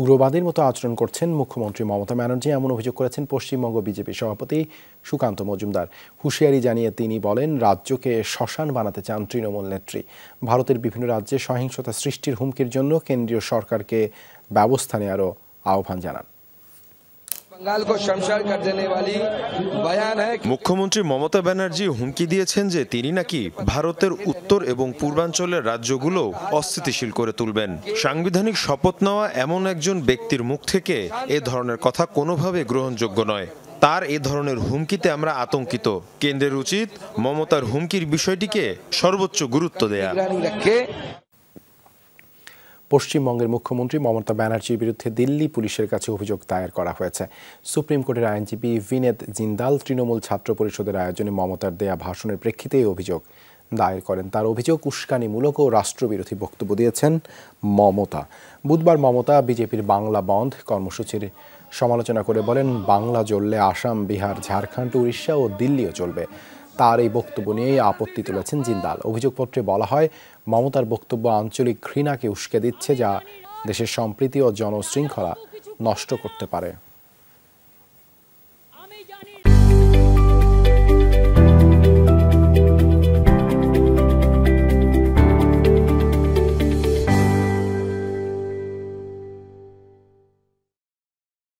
উগ্রবাদীর মতো আচরণ করছেন মুখ্যমন্ত্রী মমতা ব্যানার্জি এমন অভিযোগ করেছেন পশ্চিমবঙ্গ বিজেপি সভাপতি সুকান্ত মজুমদার হুঁশিয়ারি জানিয়ে তিনি বলেন রাজ্যকে শ্মশান বানাতে চান তৃণমূল নেত্রী ভারতের বিভিন্ন রাজ্যে সহিংসতা সৃষ্টির হুমকির জন্য কেন্দ্রীয় সরকারকে ব্যবস্থা নেওয়ারও আহ্বান জানান মুখ্যমন্ত্রী মমতা ব্যানার্জি হুমকি দিয়েছেন যে তিনি নাকি ভারতের উত্তর এবং পূর্বাঞ্চলের রাজ্যগুলো অস্থিতিশীল করে তুলবেন সাংবিধানিক শপথ নেওয়া এমন একজন ব্যক্তির মুখ থেকে এ ধরনের কথা কোনোভাবে গ্রহণযোগ্য নয় তার এ ধরনের হুমকিতে আমরা আতঙ্কিত কেন্দ্রের উচিত মমতার হুমকির বিষয়টিকে সর্বোচ্চ গুরুত্ব দেয়া পশ্চিমবঙ্গের মুখ্যমন্ত্রী মমতা ব্যানার্জির বিরুদ্ধে দিল্লি পুলিশের কাছে অভিযোগ দায়ের করা হয়েছে সুপ্রিম কোর্টের আইনজীবী ভিনেদ জিন্দাল তৃণমূল ছাত্র পরিষদের আয়োজনে মমতার দেয়া ভাষণের প্রেক্ষিতে এই অভিযোগ দায়ের করেন তার অভিযোগ উস্কানিমূলক ও রাষ্ট্রবিরোধী বক্তব্য দিয়েছেন মমতা বুধবার মমতা বিজেপির বাংলা বন্ধ কর্মসূচির সমালোচনা করে বলেন বাংলা জ্বললে আসাম বিহার ঝাড়খণ্ড উড়িষ্যা ও দিল্লিও চলবে তার এই বক্তব্য নিয়েই আপত্তি তুলেছেন জিন্দাল অভিযোগপত্রে বলা হয় মমতার বক্তব্য আঞ্চলিক ঘৃণাকে উস্কে দিচ্ছে যা দেশের সম্প্রীতি ও জনশৃঙ্খলা নষ্ট করতে পারে